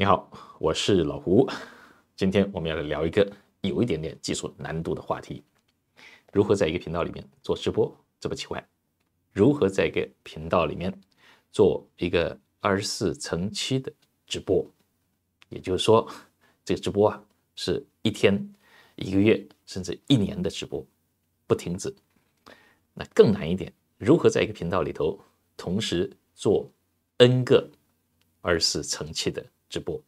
你好，我是老胡。今天我们要来聊一个有一点点技术难度的话题：如何在一个频道里面做直播？这么奇怪？如何在一个频道里面做一个二十四乘七的直播？也就是说，这个直播啊是一天、一个月甚至一年的直播不停止。那更难一点，如何在一个频道里头同时做 N 个二十四乘七的？直播，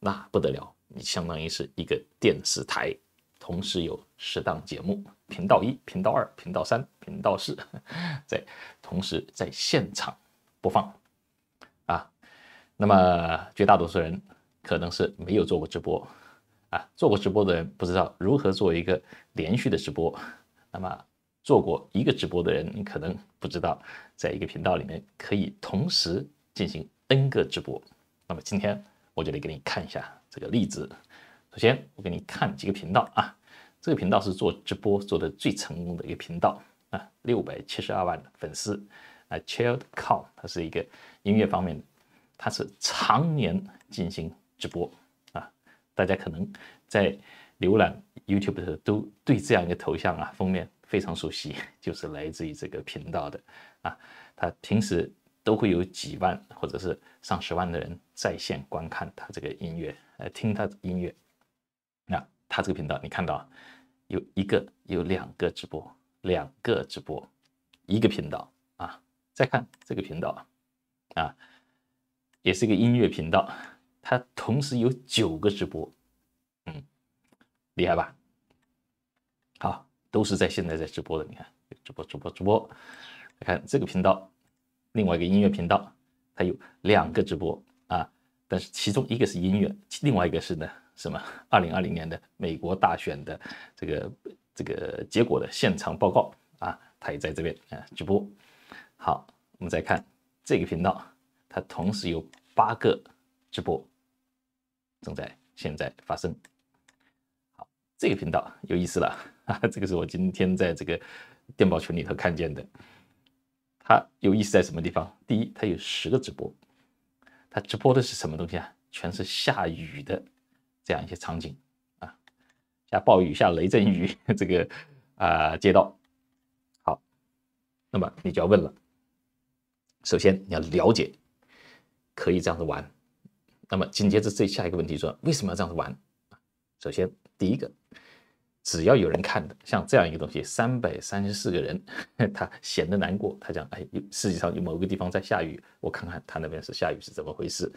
那不得了，你相当于是一个电视台，同时有十档节目，频道一、频道二、频道三、频道四，在同时在现场播放啊。那么绝大多数人可能是没有做过直播啊，做过直播的人不知道如何做一个连续的直播。那么做过一个直播的人，可能不知道在一个频道里面可以同时进行 N 个直播。那么今天。我就来给你看一下这个例子。首先，我给你看几个频道啊。这个频道是做直播做的最成功的一个频道啊，六百七十二万粉丝啊。Child Call，它是一个音乐方面的，它是常年进行直播啊。大家可能在浏览 YouTube 的时候，都对这样一个头像啊封面非常熟悉，就是来自于这个频道的啊。他平时。都会有几万或者是上十万的人在线观看他这个音乐，来听他音乐。那他这个频道，你看到有一个、有两个直播，两个直播，一个频道啊。再看这个频道啊，也是一个音乐频道，它同时有九个直播，嗯，厉害吧？好，都是在现在在直播的，你看主播、主播、主播。看这个频道。另外一个音乐频道，它有两个直播啊，但是其中一个是音乐，另外一个是呢什么？二零二零年的美国大选的这个这个结果的现场报告啊，它也在这边啊直播。好，我们再看这个频道，它同时有八个直播，正在现在发生。好，这个频道有意思了啊，这个是我今天在这个电报群里头看见的。它有意思在什么地方？第一，它有十个直播，它直播的是什么东西啊？全是下雨的这样一些场景啊，下暴雨、下雷阵雨，这个啊街道。好，那么你就要问了，首先你要了解，可以这样子玩。那么紧接着这下一个问题说，为什么要这样子玩首先第一个。只要有人看的，像这样一个东西，三百三十四个人，他显得难过。他讲，哎，世界上有某个地方在下雨，我看看他那边是下雨是怎么回事。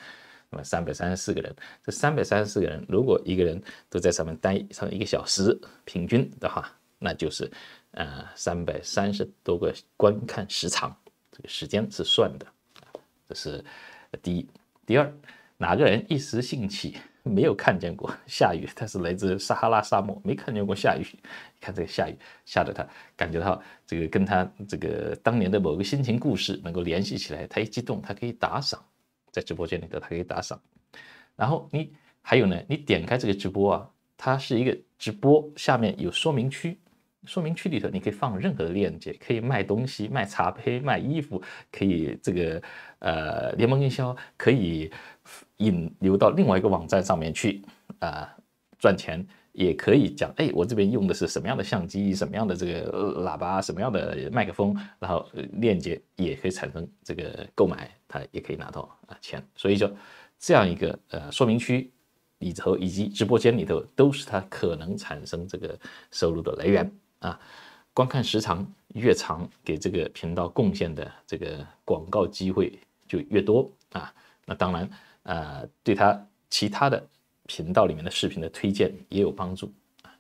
那么三百三十四个人，这三百三十四个人，如果一个人都在上面待上一个小时，平均的话，那就是，呃，三百三十多个观看时长。这个时间是算的，这是第一。第二，哪个人一时兴起？没有看见过 下雨，他是来自撒哈拉沙漠，没看见过下雨。你看这个下雨，吓得他感觉到这个跟他这个当年的某个心情故事能够联系起来。他一激动，他可以打赏，在直播间里头他可以打赏。然后你还有呢，你点开这个直播啊，它是一个直播，下面有说明区。说明区里头，你可以放任何链接，可以卖东西，卖茶杯，卖衣服，可以这个呃联盟营销，可以引流到另外一个网站上面去啊赚钱，也可以讲哎我这边用的是什么样的相机，什么样的这个喇叭，什么样的麦克风，然后链接也可以产生这个购买，他也可以拿到啊钱，所以就这样一个呃说明区里头以及直播间里头都是它可能产生这个收入的来源。啊，观看时长越长，给这个频道贡献的这个广告机会就越多啊。那当然，呃，对他其他的频道里面的视频的推荐也有帮助，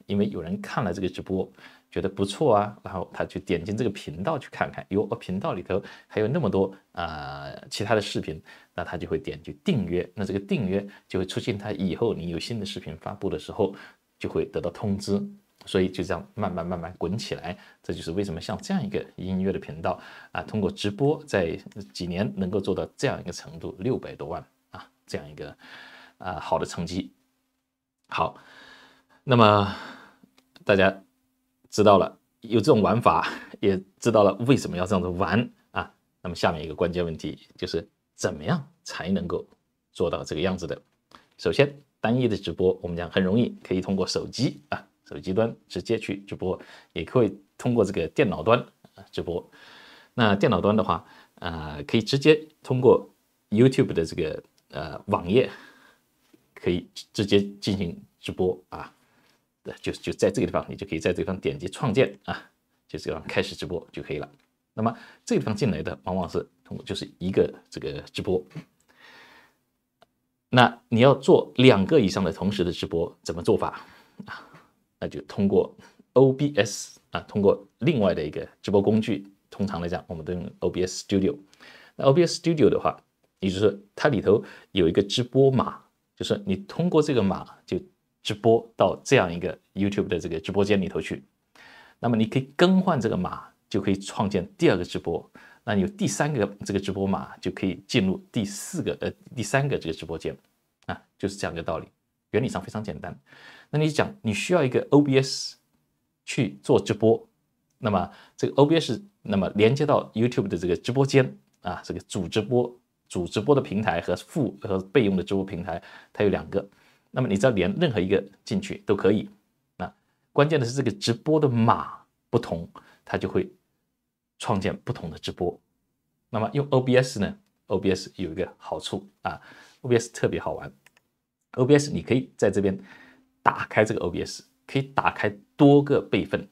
因为有人看了这个直播觉得不错啊，然后他就点进这个频道去看看，哟，频道里头还有那么多啊其他的视频，那他就会点击订阅，那这个订阅就会出现他以后你有新的视频发布的时候就会得到通知。所以就这样慢慢慢慢滚起来，这就是为什么像这样一个音乐的频道啊，通过直播在几年能够做到这样一个程度，六百多万啊，这样一个啊好的成绩。好，那么大家知道了有这种玩法，也知道了为什么要这样子玩啊。那么下面一个关键问题就是怎么样才能够做到这个样子的？首先，单一的直播，我们讲很容易可以通过手机啊。手机端直接去直播，也可以通过这个电脑端啊直播。那电脑端的话，啊，可以直接通过 YouTube 的这个呃网页，可以直接进行直播啊。就是就在这个地方，你就可以在这地方点击创建啊，就这样开始直播就可以了。那么这个地方进来的往往是通过就是一个这个直播。那你要做两个以上的同时的直播，怎么做法啊？那就通过 OBS 啊，通过另外的一个直播工具。通常来讲，我们都用 OBS Studio。那 OBS Studio 的话，也就是说它里头有一个直播码，就是你通过这个码就直播到这样一个 YouTube 的这个直播间里头去。那么你可以更换这个码，就可以创建第二个直播。那有第三个这个直播码，就可以进入第四个呃第三个这个直播间。啊，就是这样一个道理，原理上非常简单。那你讲你需要一个 OBS 去做直播，那么这个 OBS 那么连接到 YouTube 的这个直播间啊，这个主直播主直播的平台和副和备用的直播平台，它有两个，那么你只要连任何一个进去都可以。那关键的是这个直播的码不同，它就会创建不同的直播。那么用 OBS 呢？OBS 有一个好处啊，OBS 特别好玩。OBS 你可以在这边。打开这个 OBS 可以打开多个备份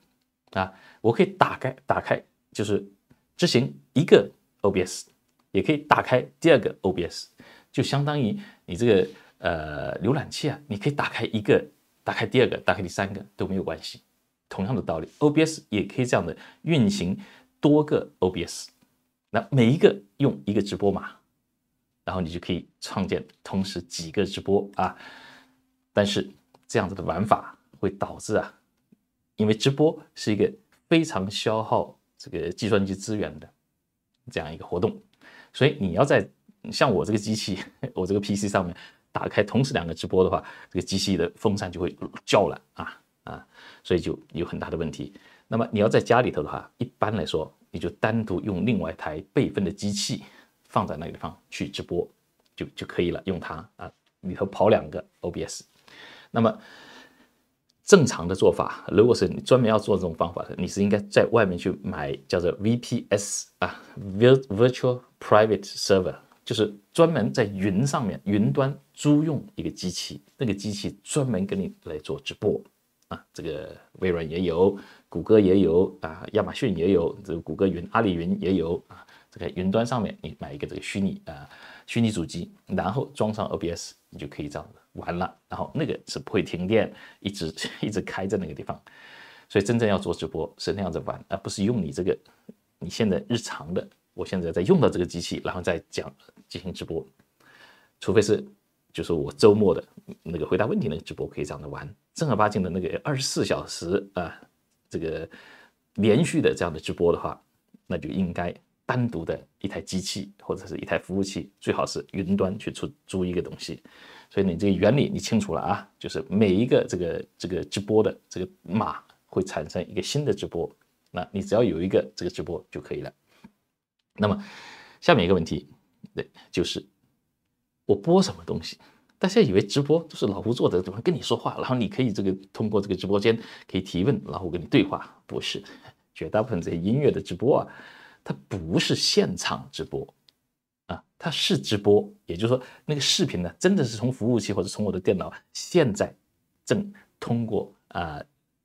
啊，我可以打开打开就是执行一个 OBS，也可以打开第二个 OBS，就相当于你这个呃浏览器啊，你可以打开一个，打开第二个，打开第三个都没有关系。同样的道理，OBS 也可以这样的运行多个 OBS，那每一个用一个直播码，然后你就可以创建同时几个直播啊，但是。这样子的玩法会导致啊，因为直播是一个非常消耗这个计算机资源的这样一个活动，所以你要在像我这个机器，我这个 PC 上面打开同时两个直播的话，这个机器的风扇就会叫了啊啊，所以就有很大的问题。那么你要在家里头的话，一般来说你就单独用另外一台备份的机器放在那个地方去直播就就可以了，用它啊里头跑两个 OBS。那么正常的做法，如果是你专门要做这种方法的，你是应该在外面去买叫做 VPS 啊，virt virtual private server，就是专门在云上面、云端租用一个机器，那个机器专门给你来做直播啊。这个微软也有，谷歌也有啊，亚马逊也有，这个谷歌云、阿里云也有啊。这个云端上面你买一个这个虚拟啊，虚拟主机，然后装上 OBS，你就可以这样子。完了，然后那个是不会停电，一直 一直开在那个地方，所以真正要做直播是那样子玩，而不是用你这个你现在日常的，我现在在用到这个机器，然后再讲进行直播，除非是就是我周末的那个回答问题那个直播可以这样的玩，正儿八经的那个二十四小时啊，这个连续的这样的直播的话，那就应该单独的一台机器或者是一台服务器，最好是云端去出租一个东西。所以你这个原理你清楚了啊，就是每一个这个这个直播的这个码会产生一个新的直播，那你只要有一个这个直播就可以了。那么下面一个问题，对，就是我播什么东西？大家以为直播就是老胡坐着怎么跟你说话，然后你可以这个通过这个直播间可以提问，老胡跟你对话。不是，绝大部分这些音乐的直播啊，它不是现场直播。它是直播，也就是说，那个视频呢，真的是从服务器或者从我的电脑，现在正通过啊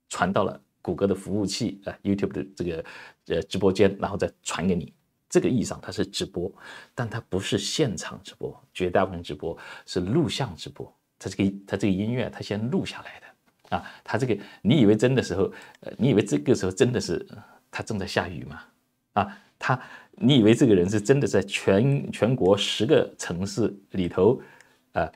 传到了谷歌的服务器啊，YouTube 的这个呃直播间，然后再传给你。这个意义上它是直播，但它不是现场直播。绝大部分直播是录像直播。它这个它这个音乐，它先录下来的啊。它这个你以为真的时候，你以为这个时候真的是它正在下雨吗？啊？他，你以为这个人是真的在全全国十个城市里头，呃，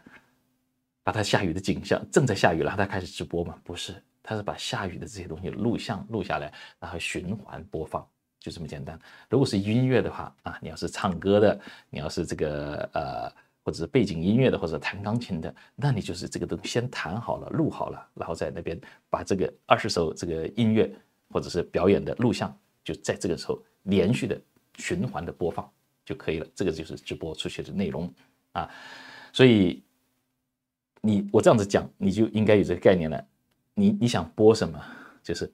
把他下雨的景象正在下雨，然后他开始直播嘛？不是，他是把下雨的这些东西录像录下来，然后循环播放，就这么简单。如果是音乐的话，啊，你要是唱歌的，你要是这个呃，或者是背景音乐的，或者弹钢琴的，那你就是这个都先弹好了、录好了，然后在那边把这个二十首这个音乐或者是表演的录像，就在这个时候。连续的循环的播放就可以了，这个就是直播出去的内容啊。所以你我这样子讲，你就应该有这个概念了。你你想播什么，就是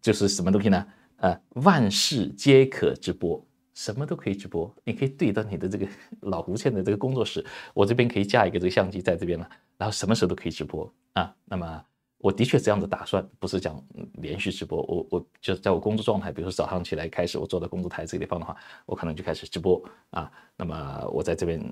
就是什么东西呢？啊，万事皆可直播，什么都可以直播。你可以对着你的这个 老无线的这个工作室，我这边可以架一个这个相机在这边了，然后什么时候都可以直播啊。那么。我的确这样子打算，不是讲连续直播，我我就在我工作状态，比如说早上起来开始，我坐在工作台这个地方的话，我可能就开始直播啊。那么我在这边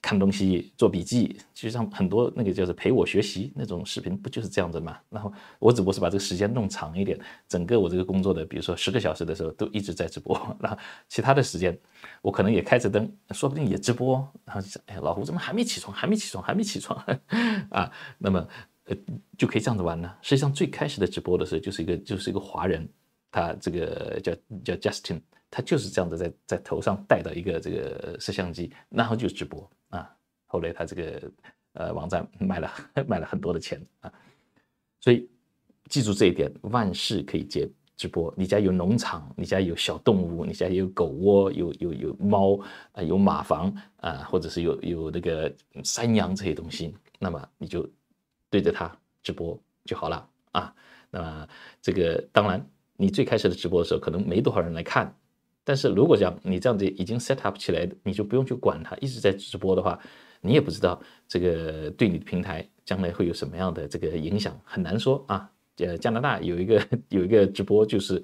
看东西、做笔记，实上很多那个就是陪我学习那种视频，不就是这样子嘛？然后我只不过是把这个时间弄长一点，整个我这个工作的，比如说十个小时的时候都一直在直播。然后其他的时间，我可能也开着灯，说不定也直播。然后想，哎，老胡怎么还没起床？还没起床？还没起床？啊，那么。呃，就可以这样子玩呢？实际上，最开始的直播的时候，就是一个就是一个华人，他这个叫叫 Justin，他就是这样子在在头上戴的一个这个摄像机，然后就直播啊。后来他这个呃网站卖了 卖了很多的钱啊，所以记住这一点，万事可以接直播。你家有农场，你家有小动物，你家有狗窝，有有有猫啊，有马房啊，或者是有有那个山羊这些东西，那么你就。对着他直播就好了啊，那这个当然，你最开始的直播的时候可能没多少人来看，但是如果讲你这样子已经 set up 起来你就不用去管它，一直在直播的话，你也不知道这个对你的平台将来会有什么样的这个影响，很难说啊。呃，加拿大有一个 有一个直播就是。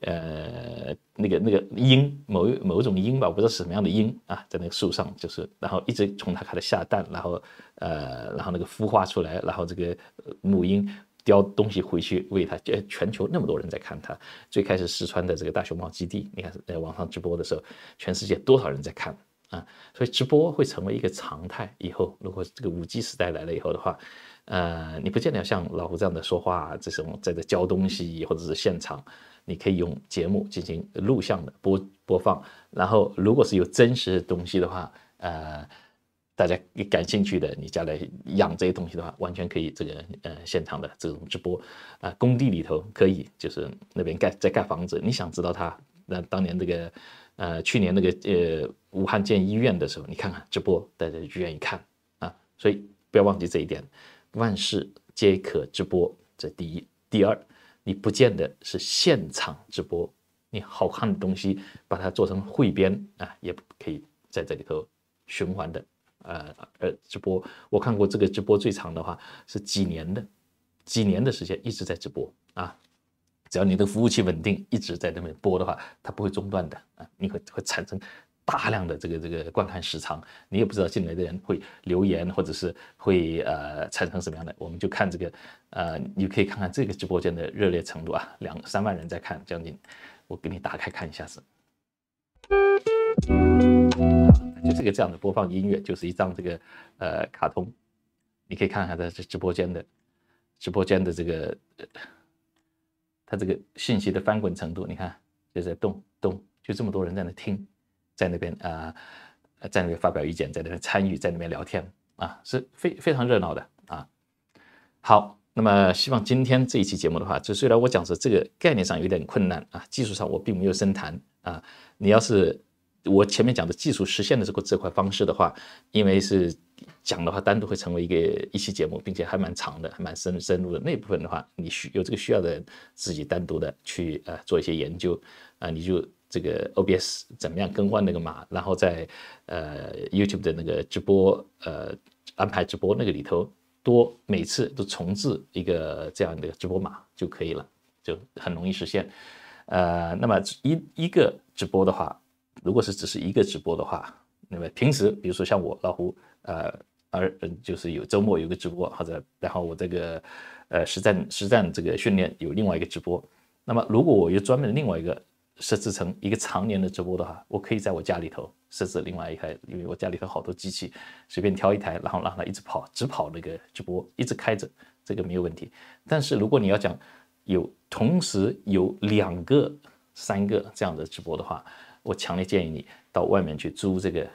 呃，那个那个鹰，某一某一种鹰吧，我不知道是什么样的鹰啊，在那个树上，就是然后一直从它开始下蛋，然后呃，然后那个孵化出来，然后这个母鹰叼东西回去喂它，就全球那么多人在看它。最开始四川的这个大熊猫基地，你看在网上直播的时候，全世界多少人在看？啊，所以直播会成为一个常态。以后如果这个五 G 时代来了以后的话，呃，你不见得像老胡这样的说话这种，在这教东西，或者是现场，你可以用节目进行录像的播播放。然后，如果是有真实的东西的话，呃，大家感兴趣的，你将来养这些东西的话，完全可以这个呃现场的这种直播啊，工地里头可以，就是那边盖在盖房子，你想知道它，那当年这个。呃，去年那个呃，武汉建医院的时候，你看看直播，大家愿意看啊，所以不要忘记这一点，万事皆可直播，这第一，第二，你不见得是现场直播，你好看的东西，把它做成汇编啊，也可以在这里头循环的，呃呃，直播，我看过这个直播最长的话是几年的，几年的时间一直在直播啊。只要你的服务器稳定，一直在那边播的话，它不会中断的啊！你会会产生大量的这个这个观看时长，你也不知道进来的人会留言或者是会呃产生什么样的。我们就看这个呃，你可以看看这个直播间的热烈程度啊，两三万人在看，将近我给你打开看一下，是，就这个这样的播放音乐，就是一张这个呃卡通，你可以看看在这直播间的直播间的这个。它这个信息的翻滚程度，你看就在动动，就这么多人在那听，在那边啊，在那边发表意见，在那边参与，在那边聊天啊，是非非常热闹的啊。好，那么希望今天这一期节目的话，就虽然我讲是这个概念上有点困难啊，技术上我并没有深谈啊。你要是我前面讲的技术实现的这个这块方式的话，因为是。讲的话，单独会成为一个一期节目，并且还蛮长的，还蛮深深入的那部分的话，你需有这个需要的，人自己单独的去呃做一些研究，啊，你就这个 OBS 怎么样更换那个码，然后再呃 YouTube 的那个直播呃安排直播那个里头多每次都重置一个这样的直播码就可以了，就很容易实现。呃，那么一一个直播的话，如果是只是一个直播的话。那么平时，比如说像我老胡，呃，而嗯，就是有周末有个直播，或者然后我这个呃实战实战这个训练有另外一个直播。那么如果我有专门的另外一个设置成一个常年的直播的话，我可以在我家里头设置另外一台，因为我家里头好多机器，随便挑一台，然后让它一直跑，只跑那个直播，一直开着，这个没有问题。但是如果你要讲有同时有两个、三个这样的直播的话，我强烈建议你。到外面去租这个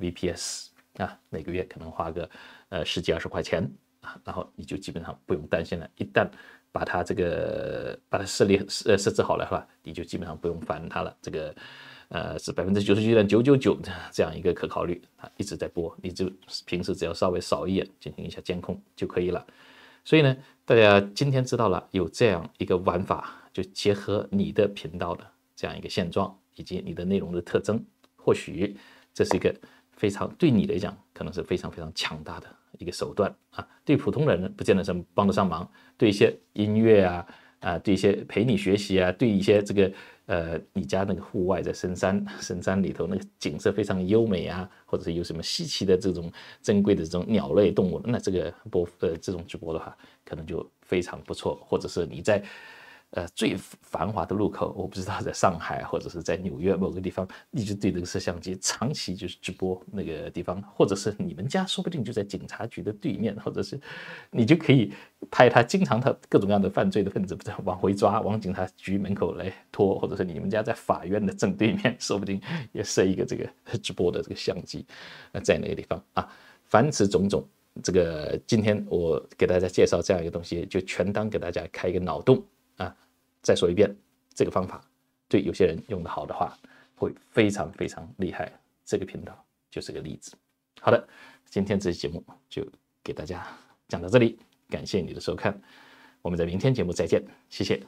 VPS 啊，每个月可能花个呃十几二十块钱啊，然后你就基本上不用担心了。一旦把它这个把它设立呃设置好了，是吧？你就基本上不用烦它了。这个呃是百分之九十九点九九九的这样一个可考虑啊，一直在播，你就平时只要稍微扫一眼，进行一下监控就可以了。所以呢，大家今天知道了有这样一个玩法，就结合你的频道的这样一个现状以及你的内容的特征。或许这是一个非常对你来讲，可能是非常非常强大的一个手段啊。对普通人人，不见得什么帮得上忙。对一些音乐啊，啊，对一些陪你学习啊，对一些这个，呃，你家那个户外在深山深山里头那个景色非常优美啊，或者是有什么稀奇的这种珍贵的这种鸟类动物，那这个播呃这种直播的话，可能就非常不错。或者是你在。呃，最繁华的路口，我不知道在上海或者是在纽约某个地方，一直对这个摄像机长期就是直播那个地方，或者是你们家说不定就在警察局的对面，或者是你就可以拍他经常他各种各样的犯罪的分子是 往回抓，往警察局门口来拖，或者是你们家在法院的正对面，说不定也设一个这个 直播的这个相机，呃，在那个地方啊，凡此种种，这个今天我给大家介绍这样一个东西，就全当给大家开一个脑洞。啊，再说一遍，这个方法对有些人用的好的话，会非常非常厉害。这个频道就是个例子。好的，今天这期节目就给大家讲到这里，感谢你的收看，我们在明天节目再见，谢谢。